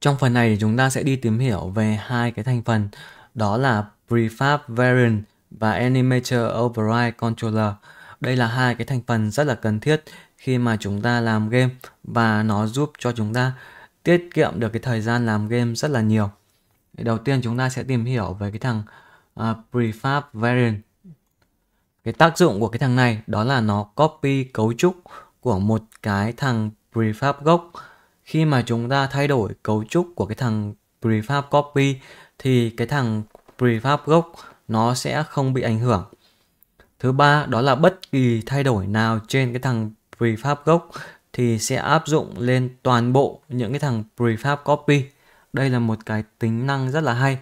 Trong phần này thì chúng ta sẽ đi tìm hiểu về hai cái thành phần đó là Prefab Variant và Animator Override Controller. Đây là hai cái thành phần rất là cần thiết khi mà chúng ta làm game và nó giúp cho chúng ta tiết kiệm được cái thời gian làm game rất là nhiều. Đầu tiên chúng ta sẽ tìm hiểu về cái thằng uh, Prefab Variant. Cái tác dụng của cái thằng này đó là nó copy cấu trúc của một cái thằng Prefab gốc khi mà chúng ta thay đổi cấu trúc của cái thằng prefab copy thì cái thằng prefab gốc nó sẽ không bị ảnh hưởng. Thứ ba đó là bất kỳ thay đổi nào trên cái thằng prefab gốc thì sẽ áp dụng lên toàn bộ những cái thằng prefab copy. Đây là một cái tính năng rất là hay.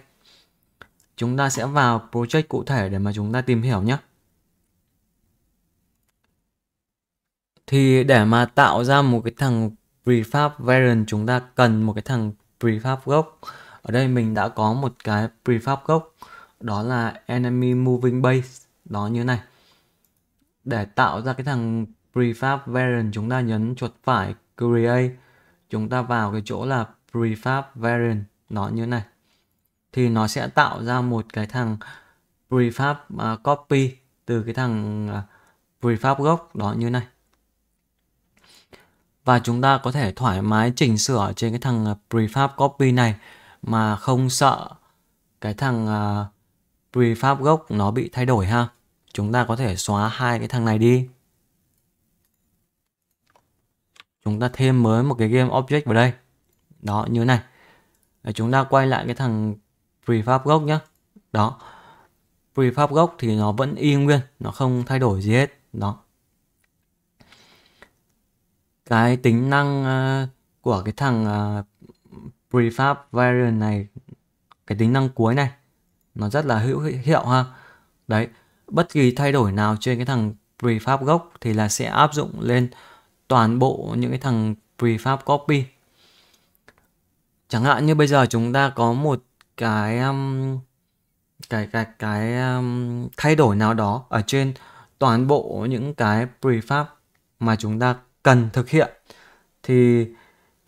Chúng ta sẽ vào project cụ thể để mà chúng ta tìm hiểu nhé. Thì để mà tạo ra một cái thằng prefab variant chúng ta cần một cái thằng prefab gốc ở đây mình đã có một cái prefab gốc đó là enemy moving base đó như này để tạo ra cái thằng prefab variant chúng ta nhấn chuột phải create chúng ta vào cái chỗ là prefab variant nó như này thì nó sẽ tạo ra một cái thằng prefab uh, copy từ cái thằng uh, prefab gốc đó như này và chúng ta có thể thoải mái chỉnh sửa trên cái thằng uh, prefab copy này mà không sợ cái thằng uh, prefab gốc nó bị thay đổi ha chúng ta có thể xóa hai cái thằng này đi chúng ta thêm mới một cái game object vào đây đó như này Để chúng ta quay lại cái thằng prefab gốc nhá đó prefab gốc thì nó vẫn y nguyên nó không thay đổi gì hết đó cái tính năng ờ, của cái thằng ờ, prefab variant này cái tính năng cuối này nó rất là hữu hiệu ha đấy bất kỳ thay đổi nào trên cái thằng prefab gốc thì là sẽ áp dụng lên toàn bộ những cái thằng prefab copy chẳng hạn như bây giờ chúng ta có một cái um, cái cái cái um, thay đổi nào đó ở trên toàn bộ những cái prefab mà chúng ta cần thực hiện thì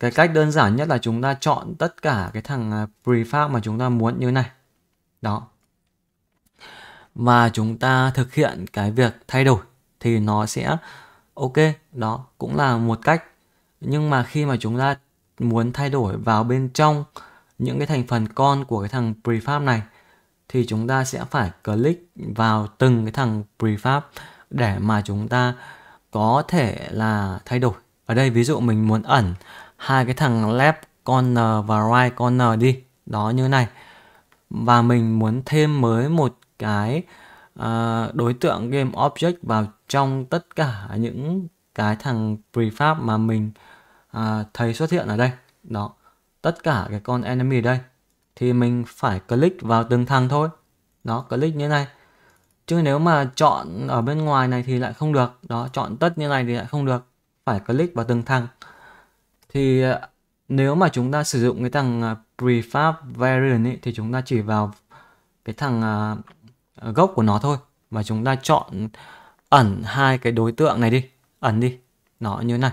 cái cách đơn giản nhất là chúng ta chọn tất cả cái thằng à, prefab mà chúng ta muốn như này đó và chúng ta thực hiện cái việc thay đổi thì nó sẽ ok đó cũng là một cách nhưng mà khi mà chúng ta muốn thay đổi vào bên trong những cái thành phần con của cái thằng prefab này thì chúng ta sẽ phải click vào từng cái thằng prefab để mà chúng ta có thể là thay đổi ở đây ví dụ mình muốn ẩn hai cái thằng left corner và right corner đi đó như này và mình muốn thêm mới một cái uh, đối tượng game object vào trong tất cả những cái thằng prefab mà mình uh, thấy xuất hiện ở đây đó tất cả cái con enemy ở đây thì mình phải click vào từng thằng thôi đó click như này chứ nếu mà chọn ở bên ngoài này thì lại không được đó chọn tất như này thì lại không được phải click vào từng thằng thì ờ, nếu mà chúng ta sử dụng cái thằng ờ, prefab variant ấy, thì chúng ta chỉ vào cái thằng ờ, gốc của nó thôi và chúng ta chọn ẩn hai cái đối tượng này đi ẩn đi nó như này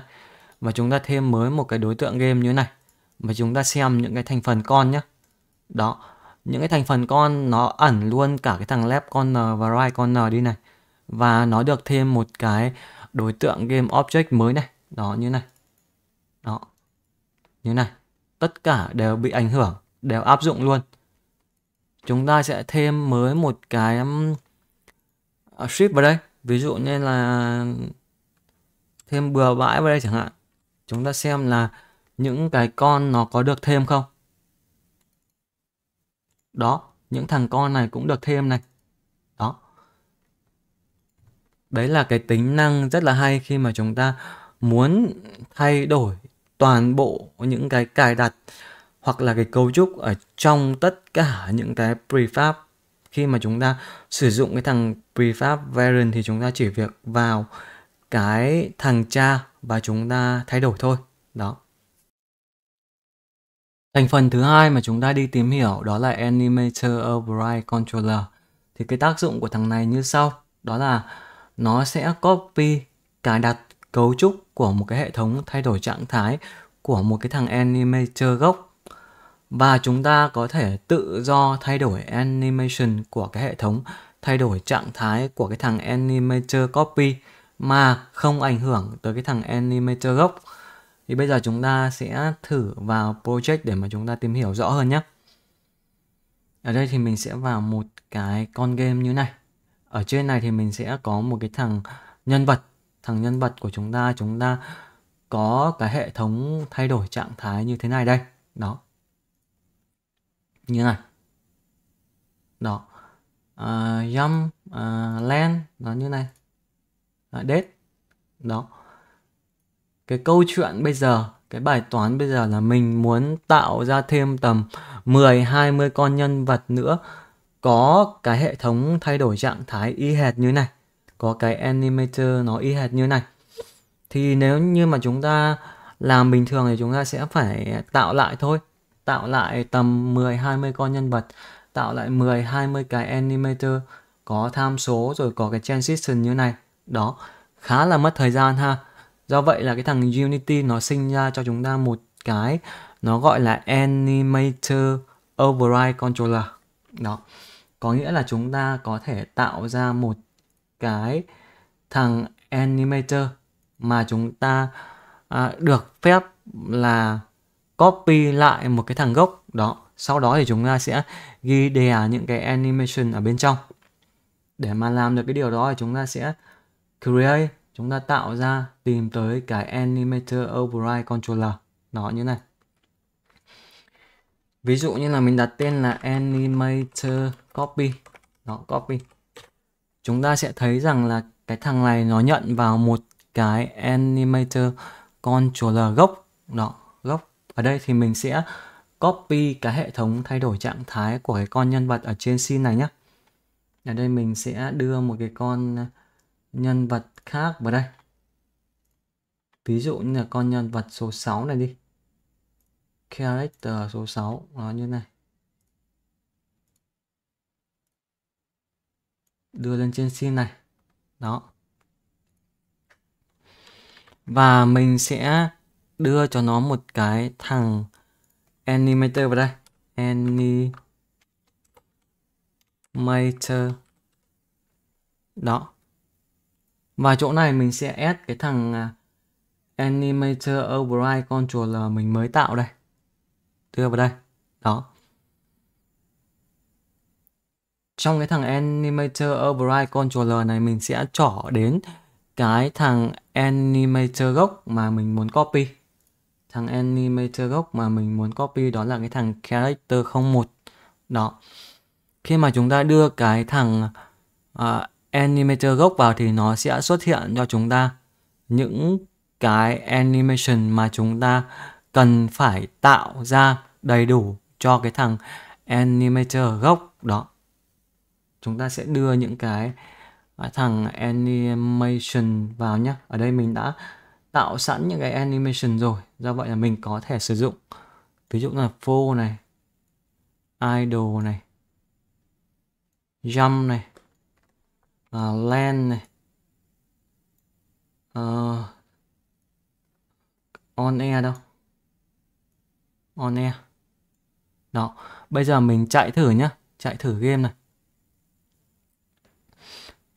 và chúng ta thêm mới một cái đối tượng game như này và chúng ta xem những cái thành phần con nhé đó những cái thành phần con nó ẩn luôn cả cái thằng left n và right n đi này và nó được thêm một cái đối tượng game object mới này đó như này đó như này tất cả đều bị ảnh hưởng đều áp dụng luôn chúng ta sẽ thêm mới một cái um, à, ship vào đây ví dụ như là thêm bừa bãi vào đây chẳng hạn chúng ta xem là những cái con nó có được thêm không đó, những thằng con này cũng được thêm này. Đó. Đấy là cái tính năng rất là hay khi mà chúng ta muốn thay đổi toàn bộ những cái cài đặt hoặc là cái cấu trúc ở trong tất cả những cái prefab khi mà chúng ta sử dụng cái thằng prefab variant thì chúng ta chỉ việc vào cái thằng cha và chúng ta thay đổi thôi đó Thành phần thứ hai mà chúng ta đi tìm hiểu đó là Animator Override Controller. Thì cái tác dụng của thằng này như sau, đó là nó sẽ copy cài đặt cấu trúc của một cái hệ thống thay đổi trạng thái của một cái thằng animator gốc và chúng ta có thể tự do thay đổi animation của cái hệ thống thay đổi trạng thái của cái thằng animator copy mà không ảnh hưởng tới cái thằng animator gốc. Thì bây giờ chúng ta sẽ thử vào project để mà chúng ta tìm hiểu rõ hơn nhé. Ở đây thì mình sẽ vào một cái con game như này. Ở trên này thì mình sẽ có một cái thằng nhân vật. Thằng nhân vật của chúng ta, chúng ta có cái hệ thống thay đổi trạng thái như thế này đây. Đó. Như này. Đó. Uh, à, jump, uh, à, land, nó như này. Uh, date. Đó cái câu chuyện bây giờ cái bài toán bây giờ là mình muốn tạo ra thêm tầm 10 20 con nhân vật nữa có cái hệ thống thay đổi trạng thái y hệt như này có cái animator nó y hệt như này thì nếu như mà chúng ta làm bình thường thì chúng ta sẽ phải tạo lại thôi tạo lại tầm 10 20 con nhân vật tạo lại 10 20 cái animator có tham số rồi có cái transition như này đó khá là mất thời gian ha do vậy là cái thằng Unity nó sinh ra cho chúng ta một cái nó gọi là Animator Override Controller đó có nghĩa là chúng ta có thể tạo ra một cái thằng Animator mà chúng ta à, được phép là copy lại một cái thằng gốc đó sau đó thì chúng ta sẽ ghi đè những cái animation ở bên trong để mà làm được cái điều đó thì chúng ta sẽ create chúng ta tạo ra tìm tới cái animator override controller nó như này ví dụ như là mình đặt tên là animator copy nó copy chúng ta sẽ thấy rằng là cái thằng này nó nhận vào một cái animator controller gốc đó gốc ở đây thì mình sẽ copy cái hệ thống thay đổi trạng thái của cái con nhân vật ở trên scene này nhé ở đây mình sẽ đưa một cái con nhân vật khác vào đây. Ví dụ như là con nhân vật số 6 này đi. Character số 6 nó như này. Đưa lên trên scene này. Đó. Và mình sẽ đưa cho nó một cái thằng animator vào đây. Animator. Đó và chỗ này mình sẽ add cái thằng à, Animator Override Controller mình mới tạo đây. Đưa vào đây. Đó. Trong cái thằng Animator Override Controller này mình sẽ trỏ đến cái thằng Animator gốc mà mình muốn copy. Thằng Animator gốc mà mình muốn copy đó là cái thằng Character 01. Đó. Khi mà chúng ta đưa cái thằng uh, animator gốc vào thì nó sẽ xuất hiện cho chúng ta những cái animation mà chúng ta cần phải tạo ra đầy đủ cho cái thằng animator gốc đó chúng ta sẽ đưa những cái thằng animation vào nhé ở đây mình đã tạo sẵn những cái animation rồi do vậy là mình có thể sử dụng ví dụ là phô này idol này jump này uh, à, land này uh, on air đâu on air đó bây giờ mình chạy thử nhá chạy thử game này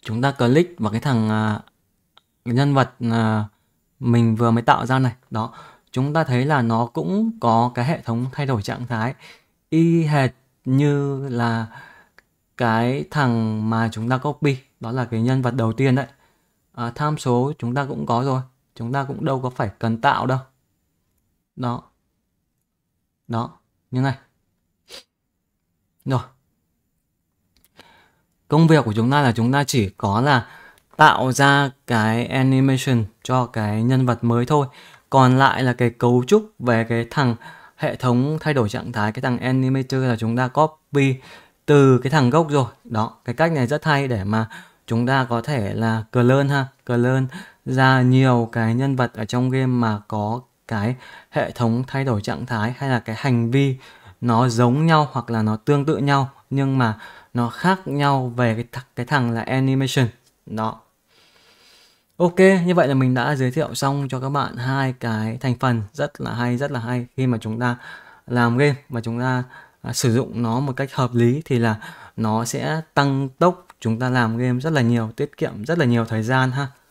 chúng ta click vào cái thằng uh, nhân vật uh, mình vừa mới tạo ra này đó chúng ta thấy là nó cũng có cái hệ thống thay đổi trạng thái y hệt như là cái thằng mà chúng ta copy đó là cái nhân vật đầu tiên đấy à, tham số chúng ta cũng có rồi chúng ta cũng đâu có phải cần tạo đâu đó đó như này rồi công việc của chúng ta là chúng ta chỉ có là tạo ra cái animation cho cái nhân vật mới thôi còn lại là cái cấu trúc về cái thằng hệ thống thay đổi trạng thái cái thằng animator là chúng ta copy từ cái thằng gốc rồi đó cái cách này rất hay để mà chúng ta có thể là cờ lơn ha cờ lơn ra nhiều cái nhân vật ở trong game mà có cái hệ thống thay đổi trạng thái hay là cái hành vi nó giống nhau hoặc là nó tương tự nhau nhưng mà nó khác nhau về cái, th cái thằng là animation đó Ok, như vậy là mình đã giới thiệu xong cho các bạn hai cái thành phần rất là hay, rất là hay khi mà chúng ta làm game mà chúng ta à, sử dụng nó một cách hợp lý thì là nó sẽ tăng tốc chúng ta làm game rất là nhiều tiết kiệm rất là nhiều thời gian ha